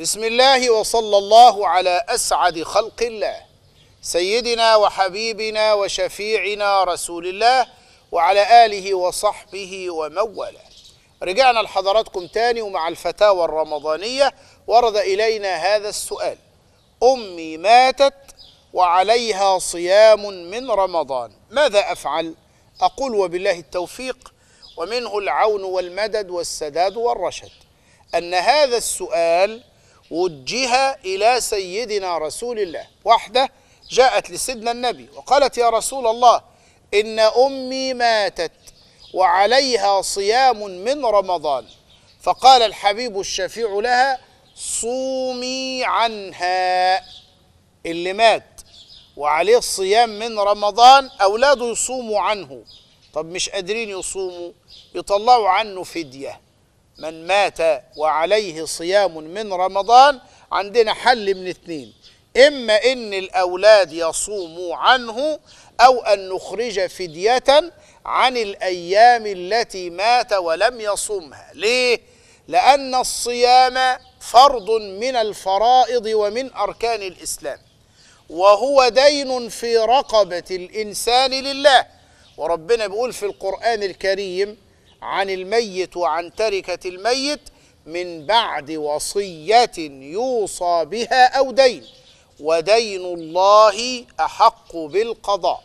بسم الله وصلى الله على اسعد خلق الله سيدنا وحبيبنا وشفيعنا رسول الله وعلى اله وصحبه وموله رجعنا لحضراتكم تاني ومع الفتاوى الرمضانيه ورد الينا هذا السؤال امي ماتت وعليها صيام من رمضان ماذا افعل اقول وبالله التوفيق ومنه العون والمدد والسداد والرشد ان هذا السؤال وجه إلى سيدنا رسول الله واحدة جاءت لسيدنا النبي وقالت يا رسول الله إن أمي ماتت وعليها صيام من رمضان فقال الحبيب الشفيع لها صومي عنها اللي مات وعليه صيام من رمضان أولاده يصوموا عنه طب مش قادرين يصوموا يطلعوا عنه فديه من مات وعليه صيام من رمضان عندنا حل من اثنين إما إن الأولاد يصوموا عنه أو أن نخرج فدية عن الأيام التي مات ولم يصمها ليه؟ لأن الصيام فرض من الفرائض ومن أركان الإسلام وهو دين في رقبة الإنسان لله وربنا بيقول في القرآن الكريم عن الميت وعن تركة الميت من بعد وصية يوصى بها أو دين ودين الله أحق بالقضاء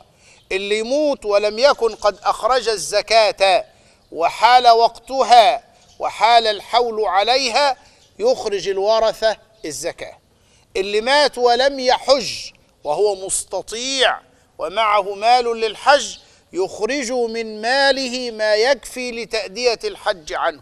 اللي يموت ولم يكن قد أخرج الزكاة وحال وقتها وحال الحول عليها يخرج الورثة الزكاة اللي مات ولم يحج وهو مستطيع ومعه مال للحج يخرج من ماله ما يكفي لتأدية الحج عنه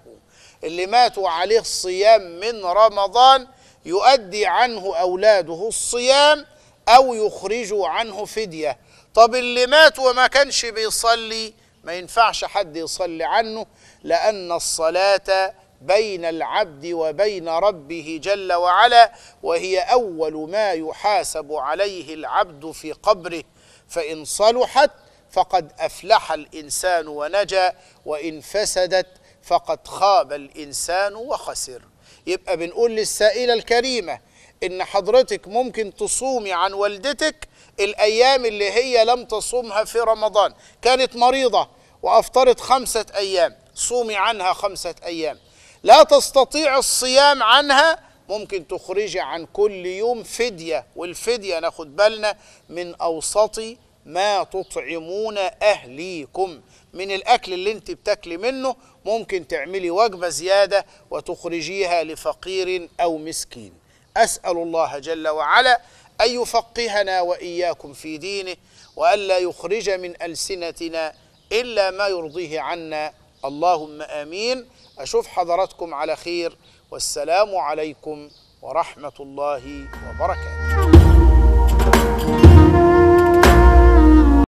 اللي ماتوا عليه الصيام من رمضان يؤدي عنه أولاده الصيام أو يخرجوا عنه فدية طب اللي مات وما كانش بيصلي ما ينفعش حد يصلي عنه لأن الصلاة بين العبد وبين ربه جل وعلا وهي أول ما يحاسب عليه العبد في قبره فإن صلحت فقد افلح الانسان ونجا وان فسدت فقد خاب الانسان وخسر يبقى بنقول للسائله الكريمه ان حضرتك ممكن تصومي عن والدتك الايام اللي هي لم تصومها في رمضان كانت مريضه وافطرت خمسه ايام صومي عنها خمسه ايام لا تستطيع الصيام عنها ممكن تخرجي عن كل يوم فدية والفدية ناخد بالنا من أوسط ما تطعمون أهليكم من الأكل اللي انت بتاكلي منه ممكن تعملي وجبة زيادة وتخرجيها لفقير أو مسكين أسأل الله جل وعلا أن يفقهنا وإياكم في دينه وألا يخرج من ألسنتنا إلا ما يرضيه عنا اللهم آمين أشوف حضراتكم على خير والسلام عليكم ورحمة الله وبركاته